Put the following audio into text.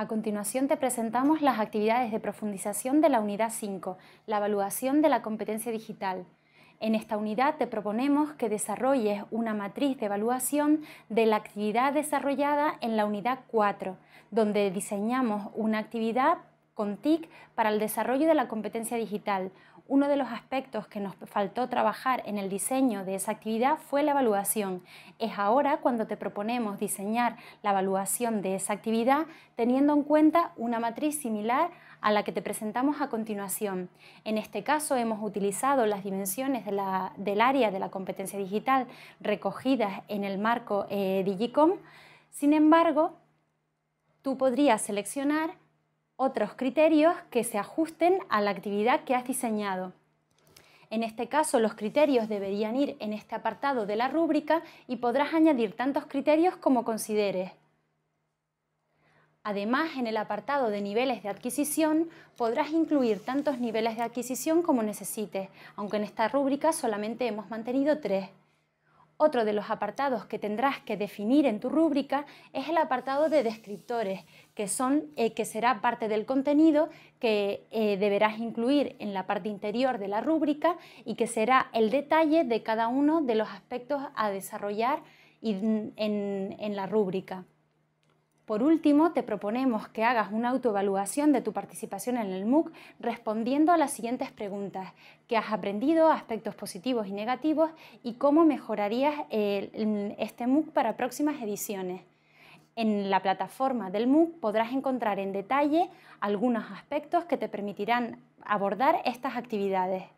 A continuación te presentamos las actividades de profundización de la unidad 5, la evaluación de la competencia digital. En esta unidad te proponemos que desarrolles una matriz de evaluación de la actividad desarrollada en la unidad 4, donde diseñamos una actividad con TIC para el desarrollo de la competencia digital. Uno de los aspectos que nos faltó trabajar en el diseño de esa actividad fue la evaluación. Es ahora cuando te proponemos diseñar la evaluación de esa actividad teniendo en cuenta una matriz similar a la que te presentamos a continuación. En este caso hemos utilizado las dimensiones del área de la competencia digital recogidas en el marco eh, Digicom. Sin embargo, tú podrías seleccionar otros criterios que se ajusten a la actividad que has diseñado. En este caso, los criterios deberían ir en este apartado de la rúbrica y podrás añadir tantos criterios como consideres. Además, en el apartado de niveles de adquisición podrás incluir tantos niveles de adquisición como necesites, aunque en esta rúbrica solamente hemos mantenido tres. Otro de los apartados que tendrás que definir en tu rúbrica es el apartado de descriptores, que, eh, que será parte del contenido que eh, deberás incluir en la parte interior de la rúbrica y que será el detalle de cada uno de los aspectos a desarrollar en la rúbrica. Por último, te proponemos que hagas una autoevaluación de tu participación en el MOOC respondiendo a las siguientes preguntas. ¿Qué has aprendido? ¿Aspectos positivos y negativos? ¿Y cómo mejorarías este MOOC para próximas ediciones? En la plataforma del MOOC podrás encontrar en detalle algunos aspectos que te permitirán abordar estas actividades.